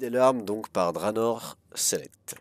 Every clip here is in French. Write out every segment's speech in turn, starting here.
des larmes donc par Dranor Select.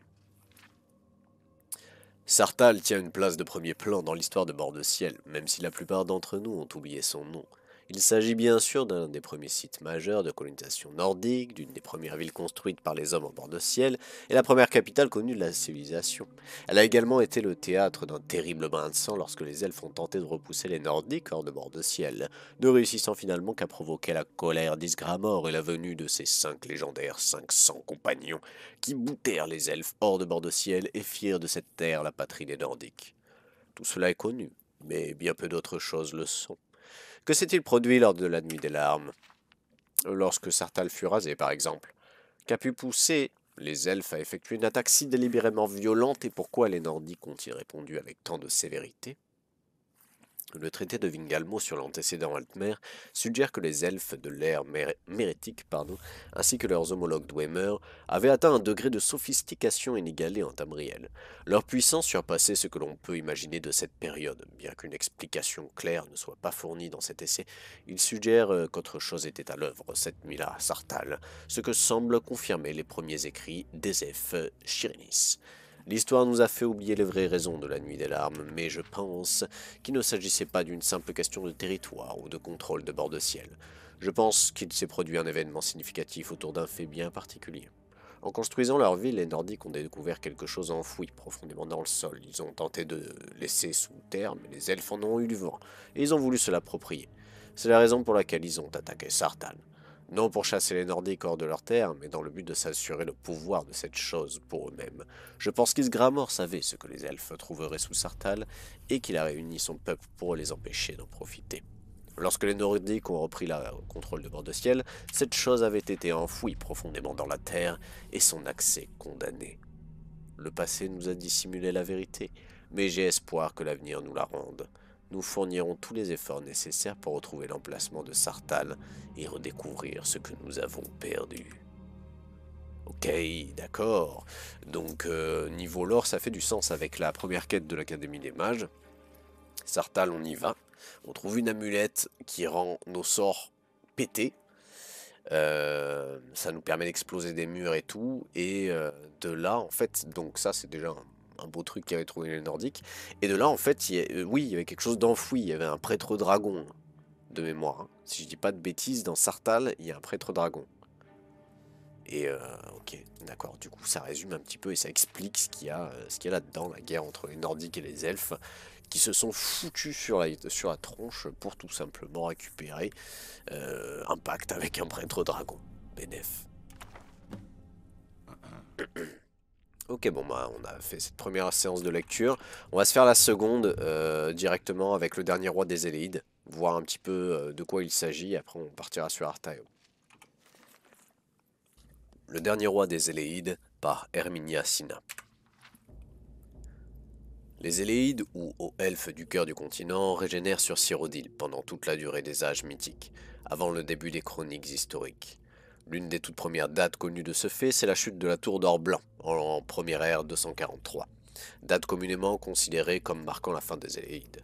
Sartal tient une place de premier plan dans l'histoire de Bord de Ciel, même si la plupart d'entre nous ont oublié son nom. Il s'agit bien sûr d'un des premiers sites majeurs de colonisation nordique, d'une des premières villes construites par les hommes en bord de ciel, et la première capitale connue de la civilisation. Elle a également été le théâtre d'un terrible bain de sang lorsque les elfes ont tenté de repousser les nordiques hors de bord de ciel, ne réussissant finalement qu'à provoquer la colère d'Isgramor et la venue de ses cinq légendaires 500 compagnons, qui boutèrent les elfes hors de bord de ciel et firent de cette terre la patrie des nordiques. Tout cela est connu, mais bien peu d'autres choses le sont. Que s'est-il produit lors de la nuit des larmes Lorsque Sartal fut rasé, par exemple. Qu'a pu pousser les elfes à effectuer une attaque si délibérément violente et pourquoi les nordiques ont-ils répondu avec tant de sévérité le traité de Vingalmo sur l'antécédent Altmer suggère que les elfes de l'ère mérétique pardon, ainsi que leurs homologues Dwemer avaient atteint un degré de sophistication inégalé en Tamriel. Leur puissance surpassait ce que l'on peut imaginer de cette période. Bien qu'une explication claire ne soit pas fournie dans cet essai, il suggère euh, qu'autre chose était à l'œuvre cette nuit à Sartal, ce que semblent confirmer les premiers écrits des elfes Chirinis. L'histoire nous a fait oublier les vraies raisons de la Nuit des Larmes, mais je pense qu'il ne s'agissait pas d'une simple question de territoire ou de contrôle de bord de ciel. Je pense qu'il s'est produit un événement significatif autour d'un fait bien particulier. En construisant leur ville, les Nordiques ont découvert quelque chose enfoui profondément dans le sol. Ils ont tenté de laisser sous terre, mais les elfes en ont eu du vent, et ils ont voulu se l'approprier. C'est la raison pour laquelle ils ont attaqué Sartan non pour chasser les Nordiques hors de leur terre, mais dans le but de s'assurer le pouvoir de cette chose pour eux-mêmes. Je pense qu'Isgramor savait ce que les elfes trouveraient sous Sartal, et qu'il a réuni son peuple pour les empêcher d'en profiter. Lorsque les Nordiques ont repris le contrôle de Bord-de-Ciel, cette chose avait été enfouie profondément dans la terre, et son accès condamné. Le passé nous a dissimulé la vérité, mais j'ai espoir que l'avenir nous la rende nous fournirons tous les efforts nécessaires pour retrouver l'emplacement de Sartal et redécouvrir ce que nous avons perdu. Ok, d'accord. Donc euh, niveau lore, ça fait du sens avec la première quête de l'Académie des Mages. Sartal, on y va. On trouve une amulette qui rend nos sorts pétés. Euh, ça nous permet d'exploser des murs et tout. Et euh, de là, en fait, donc ça c'est déjà un un beau truc qui avait trouvé les Nordiques. Et de là, en fait, il euh, oui, il y avait quelque chose d'enfoui. Il y avait un prêtre dragon, de mémoire. Hein. Si je dis pas de bêtises, dans Sartal, il y a un prêtre dragon. Et euh, ok, d'accord, du coup ça résume un petit peu et ça explique euh, ce qu'il y a, là-dedans, la guerre entre les Nordiques et les Elfes, qui se sont foutus sur la, sur tronche pour tout simplement récupérer un pacte avec un prêtre dragon. BNF. Ok, bon, bah, on a fait cette première séance de lecture. On va se faire la seconde euh, directement avec le dernier roi des Éléides, voir un petit peu euh, de quoi il s'agit. Après, on partira sur Artaio. Le dernier roi des Éléides par Herminia Sina. Les Éléides, ou aux elfes du cœur du continent, régénèrent sur Cyrodiil pendant toute la durée des âges mythiques, avant le début des chroniques historiques. L'une des toutes premières dates connues de ce fait, c'est la chute de la Tour d'Or Blanc, en première ère 243, date communément considérée comme marquant la fin des Éléides.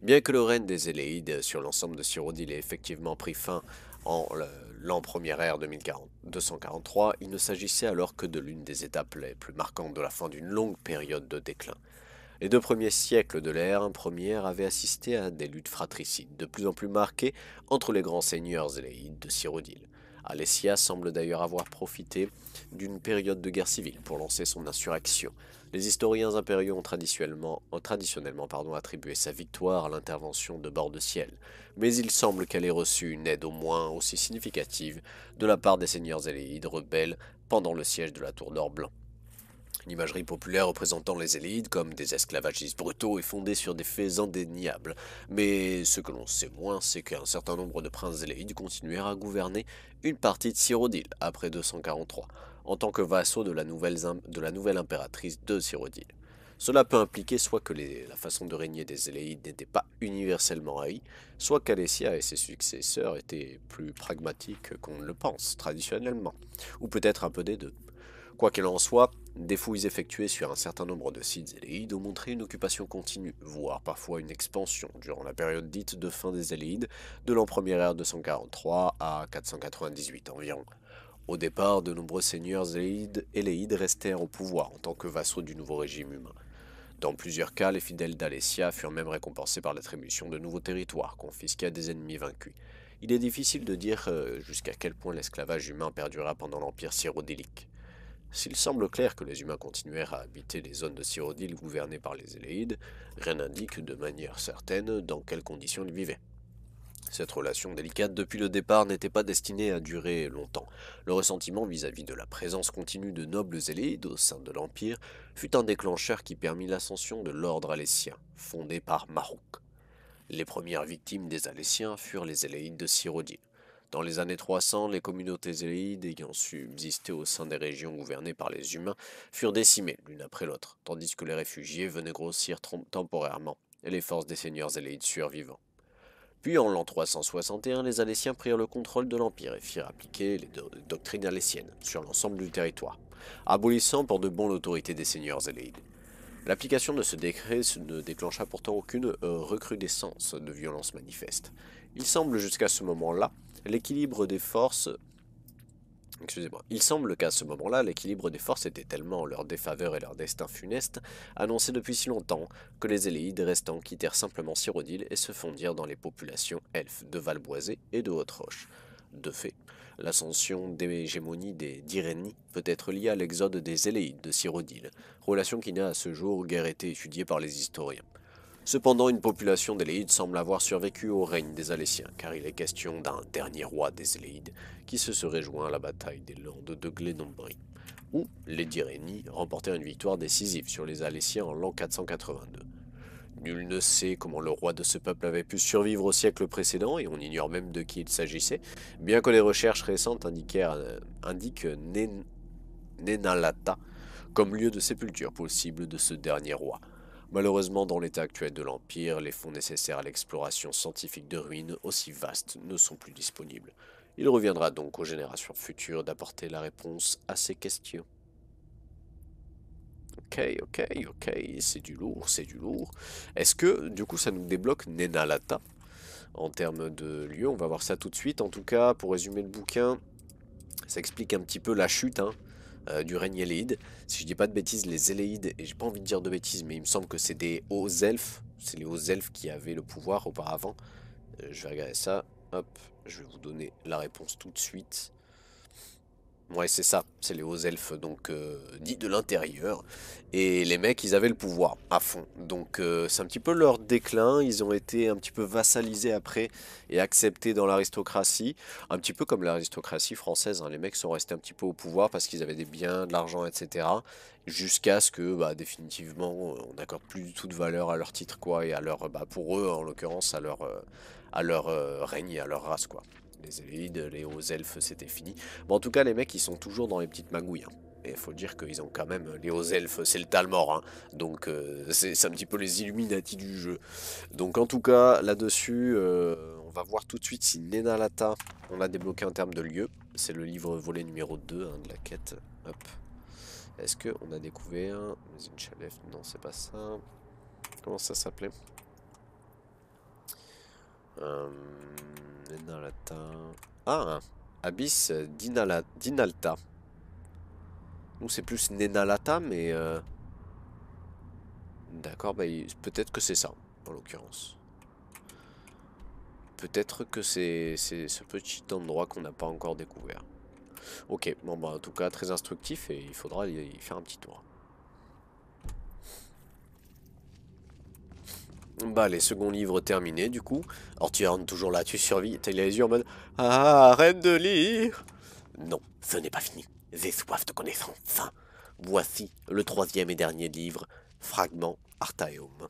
Bien que le règne des Éléides sur l'ensemble de Cyrodiil ait effectivement pris fin en l'an première ère 2040, 243, il ne s'agissait alors que de l'une des étapes les plus marquantes de la fin d'une longue période de déclin. Les deux premiers siècles de l'ère première avaient assisté à des luttes fratricides de plus en plus marquées entre les grands seigneurs éléides de Cyrodiil. Alessia semble d'ailleurs avoir profité d'une période de guerre civile pour lancer son insurrection. Les historiens impériaux ont traditionnellement, attribué sa victoire à l'intervention de Bord de Ciel, mais il semble qu'elle ait reçu une aide au moins aussi significative de la part des seigneurs éléides rebelles pendant le siège de la Tour d'Or imagerie populaire représentant les élites comme des esclavagistes brutaux est fondée sur des faits indéniables. Mais ce que l'on sait moins, c'est qu'un certain nombre de princes élites continuèrent à gouverner une partie de Cyrodiil après 243, en tant que vassaux de la nouvelle, impératrice de Cyrodiil. Cela peut impliquer soit que la façon de régner des Éléides n'était pas universellement haïe, soit qu'Alessia et ses successeurs étaient plus pragmatiques qu'on ne le pense traditionnellement, ou peut-être un peu des deux. Quoi qu'il en soit, des fouilles effectuées sur un certain nombre de sites éléides ont montré une occupation continue, voire parfois une expansion, durant la période dite de fin des zéléides, de l'an 1er 243 à 498 environ. Au départ, de nombreux seigneurs éléides restèrent au pouvoir en tant que vassaux du nouveau régime humain. Dans plusieurs cas, les fidèles d'Alessia furent même récompensés par l'attribution de nouveaux territoires confisqués à des ennemis vaincus. Il est difficile de dire euh, jusqu'à quel point l'esclavage humain perdura pendant l'Empire syrodélique. S'il semble clair que les humains continuèrent à habiter les zones de Cyrodiil gouvernées par les Éléides, rien n'indique de manière certaine dans quelles conditions ils vivaient. Cette relation délicate depuis le départ n'était pas destinée à durer longtemps. Le ressentiment vis-à-vis de la présence continue de nobles éléides au sein de l'Empire fut un déclencheur qui permit l'ascension de l'ordre alessien, fondé par Marouk. Les premières victimes des Alessiens furent les Éléides de Cyrodiil. Dans les années 300, les communautés zéléides ayant subsisté au sein des régions gouvernées par les humains furent décimées l'une après l'autre, tandis que les réfugiés venaient grossir temporairement et les forces des seigneurs zéléides survivants. Puis en l'an 361, les Alessiens prirent le contrôle de l'Empire et firent appliquer les doctrines alessiennes sur l'ensemble du territoire, abolissant pour de bon l'autorité des seigneurs éléides. L'application de ce décret ne déclencha pourtant aucune euh, recrudescence de violence manifeste Il semble jusqu'à ce moment-là L'équilibre des forces... Excusez-moi. Il semble qu'à ce moment-là, l'équilibre des forces était tellement leur défaveur et leur destin funeste, annoncé depuis si longtemps, que les Éléides restants quittèrent simplement Cyrodiil et se fondirent dans les populations elfes de Valboisé et de Haute-Roche. De fait, l'ascension hégémonies des d'Irénie peut être liée à l'exode des Éléides de Cyrodiil, relation qui n'a à ce jour guère été étudiée par les historiens. Cependant, une population d'Éléides semble avoir survécu au règne des Alétiens, car il est question d'un dernier roi des Éléides qui se serait joint à la bataille des Landes de Glenombri, où les Dyrénies remportèrent une victoire décisive sur les Alessiens en l'an 482. Nul ne sait comment le roi de ce peuple avait pu survivre au siècle précédent, et on ignore même de qui il s'agissait, bien que les recherches récentes euh, indiquent Nénalata comme lieu de sépulture possible de ce dernier roi. Malheureusement, dans l'état actuel de l'Empire, les fonds nécessaires à l'exploration scientifique de ruines aussi vastes ne sont plus disponibles. Il reviendra donc aux générations futures d'apporter la réponse à ces questions. Ok, ok, ok, c'est du lourd, c'est du lourd. Est-ce que, du coup, ça nous débloque Nenalata en termes de lieu On va voir ça tout de suite. En tout cas, pour résumer le bouquin, ça explique un petit peu la chute hein, euh, du règne Eléide. Si je dis pas de bêtises, les éléides, et j'ai pas envie de dire de bêtises, mais il me semble que c'est des hauts elfes. C'est les hauts elfes qui avaient le pouvoir auparavant. Euh, je vais regarder ça. Hop, je vais vous donner la réponse tout de suite. Ouais, c'est ça, c'est les hauts elfes, donc euh, dits de l'intérieur. Et les mecs, ils avaient le pouvoir à fond. Donc euh, c'est un petit peu leur déclin, ils ont été un petit peu vassalisés après et acceptés dans l'aristocratie. Un petit peu comme l'aristocratie française, hein. les mecs sont restés un petit peu au pouvoir parce qu'ils avaient des biens, de l'argent, etc. Jusqu'à ce que, bah, définitivement, euh, on n'accorde plus du tout de valeur à leur titre, quoi, et à leur, bah, pour eux, en l'occurrence, à leur, à leur règne et à leur race, quoi les élides, les hauts elfes, c'était fini. Bon, en tout cas, les mecs, ils sont toujours dans les petites magouilles. Hein. Et il faut dire qu'ils ont quand même les hauts elfes, c'est le Talmor, hein. donc euh, c'est un petit peu les Illuminati du jeu. Donc en tout cas, là-dessus, euh, on va voir tout de suite si Nenalata, on l'a débloqué en termes de lieu. C'est le livre volet numéro 2 hein, de la quête. Est-ce qu'on a découvert Non, c'est pas ça. Comment ça s'appelait euh, ah, Abyss Dinalta. Nous, c'est plus Nenalata, mais... Euh, d'accord, bah, peut-être que c'est ça, en l'occurrence. Peut-être que c'est ce petit endroit qu'on n'a pas encore découvert. Ok, bon, bah, en tout cas, très instructif, et il faudra y faire un petit tour. Bah, les seconds livres terminés, du coup. Orturne toujours là, tu survis. T'as les yeux en mode Ah, arrête de lire Non, ce n'est pas fini. J'ai soif de connaissance. Voici le troisième et dernier livre, Fragment Artaeum.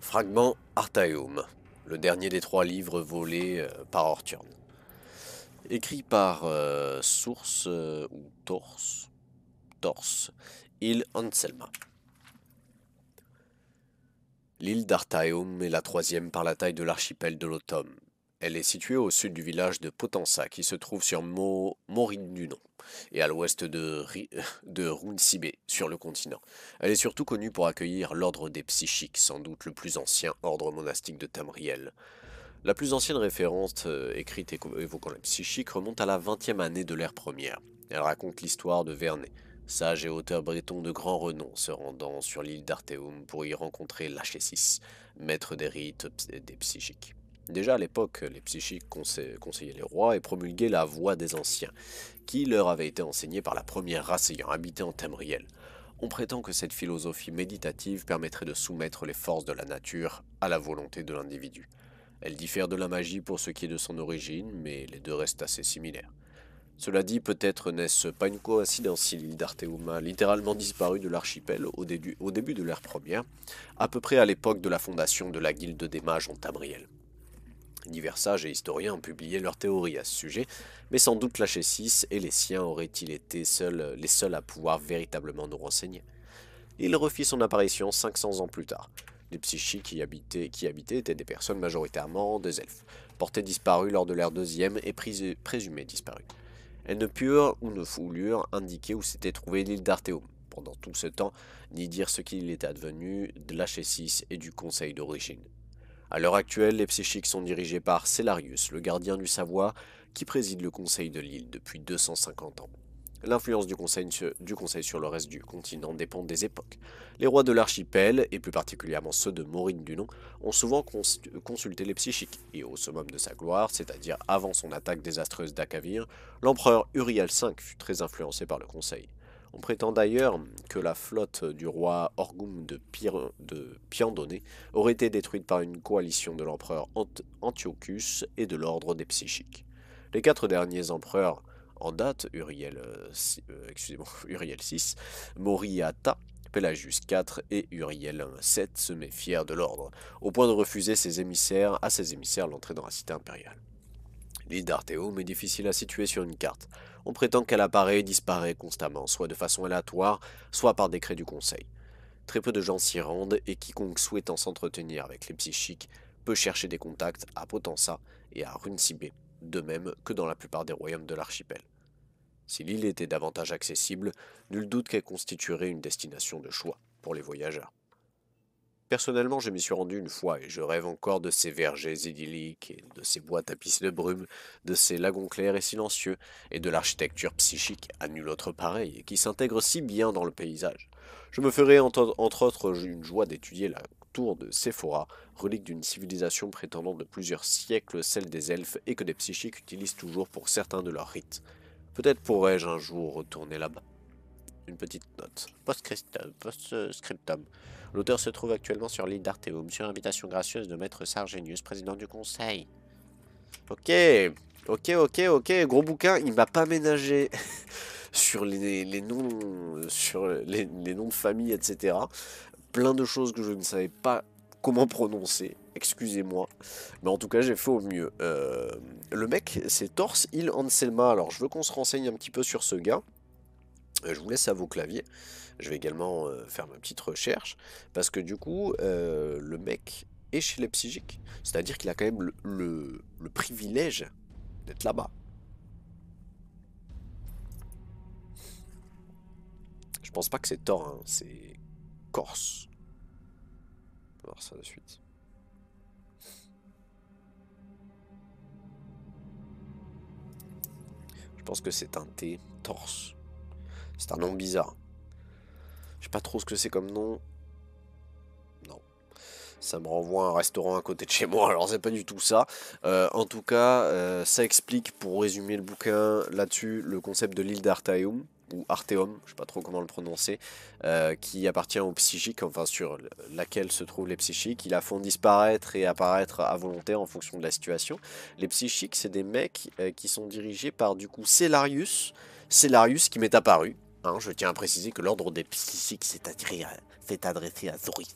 Fragment Artaeum, le dernier des trois livres volés euh, par Orturne. Écrit par euh, Source euh, ou Torse, Torse, Il Anselma. L'île d'Artaeum est la troisième par la taille de l'archipel de l'Automne. Elle est située au sud du village de Potensa, qui se trouve sur Mo... et à l'ouest de, Ri... sur le continent. Elle est surtout connue pour accueillir l'ordre des psychiques, sans doute le plus ancien ordre monastique de Tamriel. La plus ancienne référence euh, écrite évoquant les psychiques remonte à la 20e année de l'ère première. Elle raconte l'histoire de Vernet, sage et auteur breton de grand renom, se rendant sur l'île d'Arteum pour y rencontrer Lachesis, maître des rites et des psychiques. Déjà à l'époque, les psychiques conseillaient les rois et promulguaient la voix des anciens, qui leur avait été enseignée par la première race ayant habité en Tamriel. On prétend que cette philosophie méditative permettrait de soumettre les forces de la nature à la volonté de l'individu. Elle diffère de la magie pour ce qui est de son origine, mais les deux restent assez similaires. Cela dit, peut-être n'est-ce pas une coïncidence si l'île d'Arteum littéralement disparu de l'archipel au, début de l'ère première, à peu près à l'époque de la fondation de la guilde des mages en Tamriel. Divers sages et historiens ont publié leurs théories à ce sujet, mais sans doute l'H6 et les siens auraient-ils été seuls, les seuls à pouvoir véritablement nous renseigner. Il refit son apparition 500 ans plus tard. Les psychis qui habitaient, habitaient étaient des personnes majoritairement des elfes, portées disparues lors de l'ère deuxième et présumées disparues. Elles ne purent ou ne voulurent indiquer où s'était trouvée l'île d'Artéum. Pendant tout ce temps, ni dire ce qu'il était advenu de Ch6 et du Conseil d'origine. À l'heure actuelle, les psychiques sont dirigés par Célarius, le gardien du savoir, qui préside le Conseil de l'île depuis 250 ans. L'influence du conseil, sur le reste du continent dépend des époques. Les rois de l'archipel, et plus particulièrement ceux de Maurine du Nom, ont souvent consulté les psychiques, et au summum de sa gloire, c'est-à-dire avant son attaque désastreuse d'Akavir, l'empereur Uriel V fut très influencé par le conseil. On prétend d'ailleurs que la flotte du roi Orgum de, Piandoné de aurait été détruite par une coalition de l'empereur Antiochus et de l'ordre des psychiques. Les quatre derniers empereurs en date, Uriel, 6, euh, euh, Moriata, Pelagius 4 et Uriel 7 se fiers de l'ordre, au point de refuser ses émissaires, à ses émissaires l'entrée dans la cité impériale. L'île d'Arteum est difficile à situer sur une carte. On prétend qu'elle apparaît et disparaît constamment, soit de façon aléatoire, soit par décret du Conseil. Très peu de gens s'y rendent et quiconque souhaitant s'entretenir avec les psychiques peut chercher des contacts à Potenza et à Runcibé, de même que dans la plupart des royaumes de l'archipel. Si l'île était davantage accessible, nul doute qu'elle constituerait une destination de choix pour les voyageurs. Personnellement, je m'y suis rendu une fois et je rêve encore de ces vergers idylliques et de ces bois tapissés de brume, de ces lagons clairs et silencieux et de l'architecture psychique à nul autre pareil et qui s'intègre si bien dans le paysage. Je me ferai entre, autres une joie d'étudier la tour de Sephora, relique d'une civilisation prétendant de plusieurs siècles celle des elfes et que des psychiques utilisent toujours pour certains de leurs rites. Peut-être pourrais-je un jour retourner là-bas. Une petite note. Post-scriptum. L'auteur se trouve actuellement sur l'île d'Arteum, sur invitation gracieuse de Maître Sargenius, président du conseil. Ok, ok, ok, ok, gros bouquin, il m'a pas ménagé sur les, les noms, sur les, les noms de famille, etc plein de choses que je ne savais pas comment prononcer, excusez-moi. Mais en tout cas, j'ai fait au mieux. Euh, le mec, c'est Torse Il Anselma. Alors, je veux qu'on se renseigne un petit peu sur ce gars. Euh, je vous laisse à vos claviers. Je vais également euh, faire ma petite recherche. Parce que du coup, le mec est chez les psychiques. C'est-à-dire qu'il a quand même le, privilège d'être là-bas. Je pense pas que c'est tort, hein. c'est Corse. On va voir ça de suite. Je pense que c'est un T. torse. C'est un nom bizarre. Je sais pas trop ce que c'est comme nom. Non. Ça me renvoie à un restaurant à côté de chez moi, alors c'est pas du tout ça. Euh, en tout cas, euh, ça explique, pour résumer le bouquin là-dessus, le concept de l'île d'Artaeum ou Arteum, je sais pas trop comment le prononcer, euh, qui appartient aux psychiques, enfin sur laquelle se trouvent les psychiques, ils la font disparaître et apparaître à volonté en fonction de la situation. Les psychiques, c'est des mecs euh, qui sont dirigés par du coup Célarius, Célarius qui m'est apparu. Hein, je tiens à préciser que l'ordre des psychiques s'est euh, adressé à Zoris.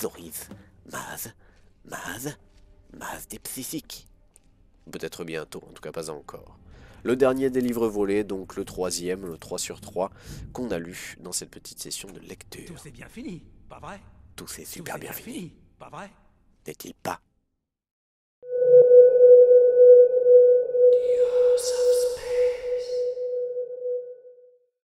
Zoris, Maz, Maz, Maz des psychiques. Peut-être bientôt, en tout cas pas encore. Le dernier des livres volés, donc le troisième, le 3 sur 3, qu'on a lu dans cette petite session de lecture. Tout s'est bien fini, pas vrai Tout s'est super bien, fini, fini, pas vrai N'est-il pas